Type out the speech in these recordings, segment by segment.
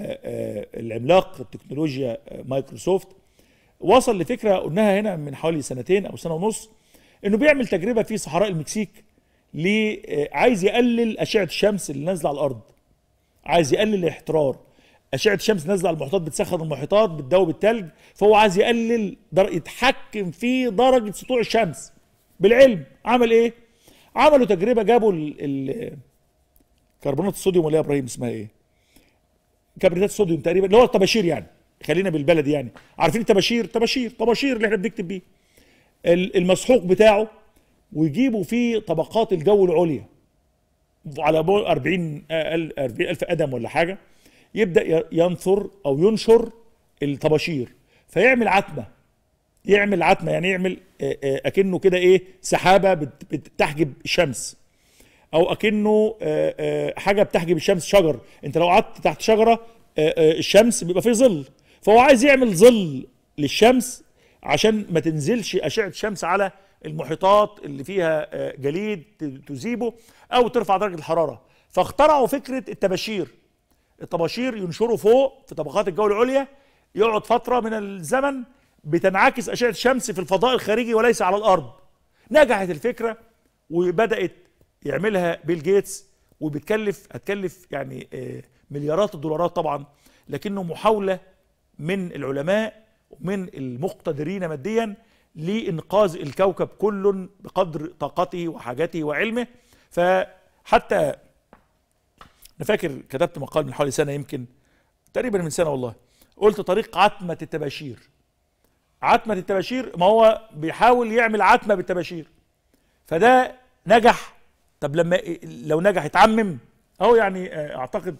العملاق التكنولوجيا مايكروسوفت وصل لفكره قلناها هنا من حوالي سنتين او سنه ونص انه بيعمل تجربه في صحراء المكسيك ليه آه، عايز يقلل اشعه الشمس اللي نازله على الارض عايز يقلل الاحترار اشعه الشمس نازله على المحيطات بتسخن المحيطات بتدوب الثلج فهو عايز يقلل در... يتحكم في درجه سطوع الشمس بالعلم عمل ايه عملوا تجربه جابوا ال... ال... آه، كربونات الصوديوم ولا ابراهيم اسمها ايه كبريتات صوديوم تقريبا اللي هو الطباشير يعني خلينا بالبلدي يعني عارفين الطباشير طباشير طباشير اللي احنا بنكتب بيه المسحوق بتاعه ويجيبوا فيه طبقات الجو العليا على بعد 40 آه، ألف قدم ولا حاجة يبدأ ينثر أو ينشر الطباشير فيعمل عتمة يعمل عتمة يعني يعمل آه، آه، أكنه كده إيه سحابة بتحجب الشمس او اكنه آه، آه، حاجه بتحجب الشمس شجر انت لو قعدت تحت شجره آه، الشمس بيبقى فيه ظل فهو عايز يعمل ظل للشمس عشان ما تنزلش اشعه الشمس على المحيطات اللي فيها جليد تذيبه او ترفع درجه الحراره فاخترعوا فكره التباشير الطباشير ينشروا فوق في طبقات الجو العليا يقعد فتره من الزمن بتنعكس اشعه الشمس في الفضاء الخارجي وليس على الارض نجحت الفكره وبدات يعملها بيل جيتس وبتكلف هتكلف يعني آه، مليارات الدولارات طبعا لكنه محاوله من العلماء ومن المقتدرين ماديا لانقاذ الكوكب كل بقدر طاقته وحاجته وعلمه فحتى انا فاكر كتبت مقال من حوالي سنه يمكن تقريبا من سنه والله قلت طريق عتمه التباشير عتمه التباشير ما هو بيحاول يعمل عتمه بالتباشير فده نجح طب لما لو نجح يتعمم اهو يعني آه، اعتقد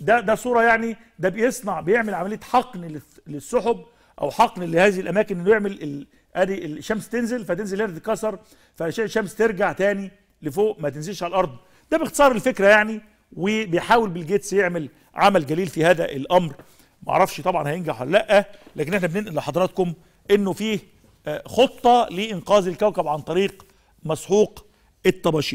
ده ده صوره يعني ده بيصنع بيعمل عمليه حقن للسحب او حقن لهذه الاماكن انه يعمل ادي الشمس تنزل فتنزل هنا تتكسر فالشمس ترجع تاني لفوق ما تنزلش على الارض ده باختصار الفكره يعني وبيحاول بيل جيتس يعمل عمل جليل في هذا الامر معرفش طبعا هينجح ولا لا لكن احنا بننقل لحضراتكم انه فيه آه، خطه لانقاذ الكوكب عن طريق مسحوق الطباشير